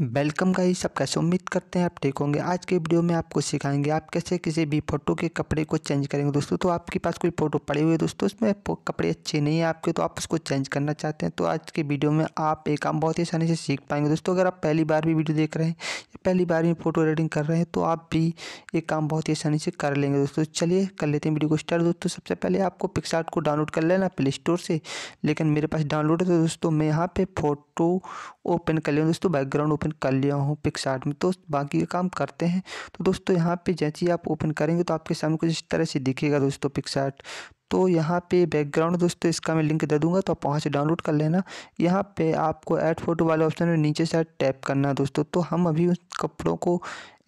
welcome का ही सब कैसे उम्मीद करते हैं आप ठीक होंगे आज के वीडियो में आपको सिखाएंगे आप कैसे किसी भी फोटो के कपड़े को चेंज करेंगे दोस्तों तो आपके पास कोई फ़ोटो पड़े हुए दोस्तों उसमें कपड़े अच्छे नहीं है आपके तो आप उसको चेंज करना चाहते हैं तो आज के वीडियो में आप एक काम बहुत ही आसानी से सीख पाएंगे दोस्तों अगर आप पहली बार भी वीडियो देख रहे हैं या पहली बार भी फ़ोटो एडिटिंग कर रहे हैं तो आप भी ये काम बहुत ही आसानी से कर लेंगे दोस्तों चलिए कर लेते हैं वीडियो को स्टार्ट दोस्तों सबसे पहले आपको पिक्सार्ट को डाउनलोड कर लेना प्ले स्टोर से लेकिन मेरे पास डाउनलोड है तो दोस्तों मैं यहाँ पर फ़ोटो ओपन कर लें दोस्तों बैकग्राउंड ओपन कर लिया हूँ पिक्सार्ट में तो बाकी का काम करते हैं तो दोस्तों यहाँ पे जैसे ही आप ओपन करेंगे तो आपके सामने कुछ इस तरह से दिखेगा दोस्तों पिक्सार्ट तो यहाँ पे बैकग्राउंड दोस्तों इसका मैं लिंक दे दूंगा तो आप वहाँ से डाउनलोड कर लेना यहाँ पे आपको ऐड फोटो वाले ऑप्शन में नीचे से टैप करना है दोस्तों तो हम अभी उस कपड़ों को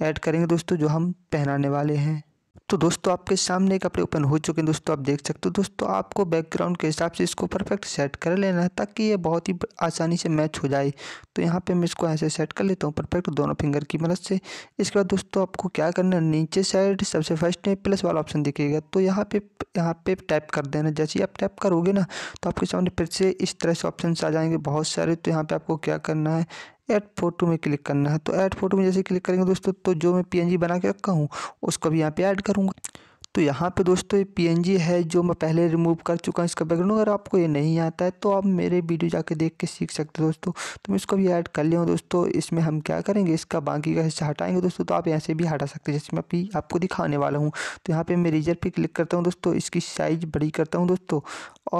ऐड करेंगे दोस्तों जो हम पहनाने वाले हैं तो दोस्तों आपके सामने कपड़े ओपन हो चुके हैं दोस्तों आप देख सकते हो दोस्तों आपको बैकग्राउंड के हिसाब से इसको परफेक्ट सेट कर लेना है ताकि ये बहुत ही आसानी से मैच हो जाए तो यहाँ पे मैं इसको ऐसे सेट कर लेता हूँ परफेक्ट दोनों फिंगर की मदद से इसके बाद दोस्तों आपको क्या करना है नीचे साइड सबसे फर्स्ट में प्लस वाला ऑप्शन दिखेगा तो यहाँ पर यहाँ पे टाइप कर देना जैसे ही आप टैप करोगे ना तो आपके सामने फिर से इस तरह से ऑप्शन आ जाएंगे बहुत सारे तो यहाँ पे आपको क्या करना है ऐड फोटो में क्लिक करना है तो ऐड फोटो में जैसे क्लिक करेंगे दोस्तों तो जो मैं पीएनजी बना के रखा हूँ उसको भी यहाँ पे ऐड करूँगा तो यहाँ पे दोस्तों ये पी है जो मैं पहले रिमूव कर चुका हूँ इसका बैकग्राउंड अगर आपको ये नहीं आता है तो आप मेरे वीडियो जाके देख के सीख सकते हो दोस्तों तो मैं इसको भी ऐड कर लिया हूँ दोस्तों इसमें हम क्या करेंगे इसका बाकी का हिस्सा हटाएंगे दोस्तों तो आप यहाँ से भी हटा सकते हैं जैसे मैं अभी आपको दिखाने वाला हूँ तो यहाँ पर मैं रेजर पर क्लिक करता हूँ दोस्तों इसकी साइज़ बड़ी करता हूँ दोस्तों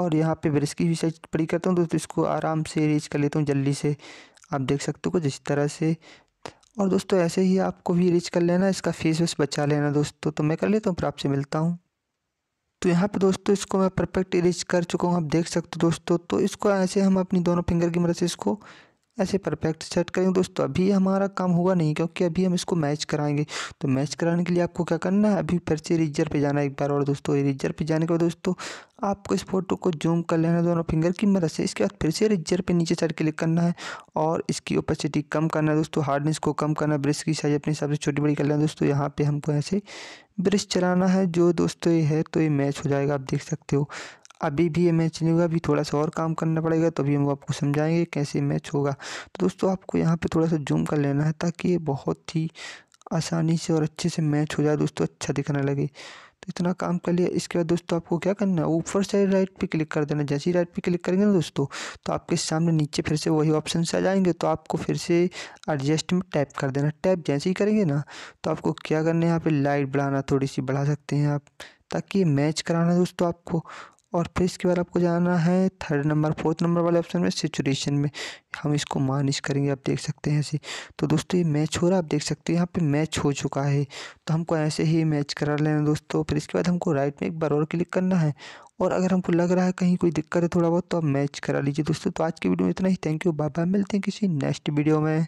और यहाँ पर ब्रश की भी साइज बड़ी करता हूँ दोस्तों इसको आराम से रेज कर लेता हूँ जल्दी से आप देख सकते हो कुछ इस तरह से और दोस्तों ऐसे ही आपको भी रीच कर लेना इसका फीस वीस बचा लेना दोस्तों तो मैं कर लेता हूँ फिर आपसे मिलता हूँ तो यहाँ पे दोस्तों इसको मैं परफेक्ट रिच कर चुका हूँ आप देख सकते हो दोस्तों तो इसको ऐसे हम अपनी दोनों फिंगर की मदद से इसको ऐसे परफेक्ट सेट करेंगे दोस्तों अभी हमारा काम हुआ नहीं क्योंकि अभी हम इसको मैच कराएंगे तो मैच कराने के लिए आपको क्या करना है अभी फिर से रिजर पे जाना है एक बार और दोस्तों रिजर पे जाने के बाद दोस्तों आपको इस फोटो को जूम कर लेना है दोनों फिंगर की मदद से इसके बाद फिर से रिजर पे नीचे साइड क्लिक करना है और इसकी ओपेसिटी कम करना है दोस्तों हार्डनेस को कम करना है ब्रश की साइज अपने हिसाब से छोटी बड़ी कर लेना दोस्तों यहाँ पर हमको ऐसे ब्रश चलाना है जो दोस्तों ये है तो ये मैच हो जाएगा आप देख सकते हो अभी भी ये मैच नहीं हुआ अभी थोड़ा सा और काम करना पड़ेगा तभी हम आपको समझाएंगे कैसे मैच होगा तो दोस्तों आपको यहाँ पे थोड़ा सा जूम कर लेना है ताकि ये बहुत ही आसानी से और अच्छे से मैच हो जाए दोस्तों अच्छा दिखने लगे तो इतना काम कर लिया इसके बाद दोस्तों आपको क्या करना है ऊपर से राइट पर क्लिक कर देना जैसे ही राइट पर क्लिक करेंगे ना दोस्तों तो आपके सामने नीचे फिर से वही ऑप्शन से आ जाएंगे तो आपको फिर से एडजस्ट में टैप कर देना टैप जैसे ही करेंगे ना तो आपको क्या करना है यहाँ पर लाइट बढ़ाना थोड़ी सी बढ़ा सकते हैं आप ताकि मैच कराना दोस्तों आपको और फिर इसके बाद आपको जाना है थर्ड नंबर फोर्थ नंबर वाले ऑप्शन में सिचुएशन में हम इसको मानिश करेंगे आप देख सकते हैं ऐसे तो दोस्तों ये मैच हो रहा है आप देख सकते हैं यहाँ पे मैच हो चुका है तो हमको ऐसे ही मैच करा लेना दोस्तों फिर इसके बाद हमको राइट में एक बार और क्लिक करना है और अगर हमको लग रहा है कहीं कोई दिक्कत है थोड़ा बहुत तो आप मैच करा लीजिए दोस्तों तो आज की वीडियो में इतना ही थैंक यू बाय बाय मिलते हैं किसी नेक्स्ट वीडियो में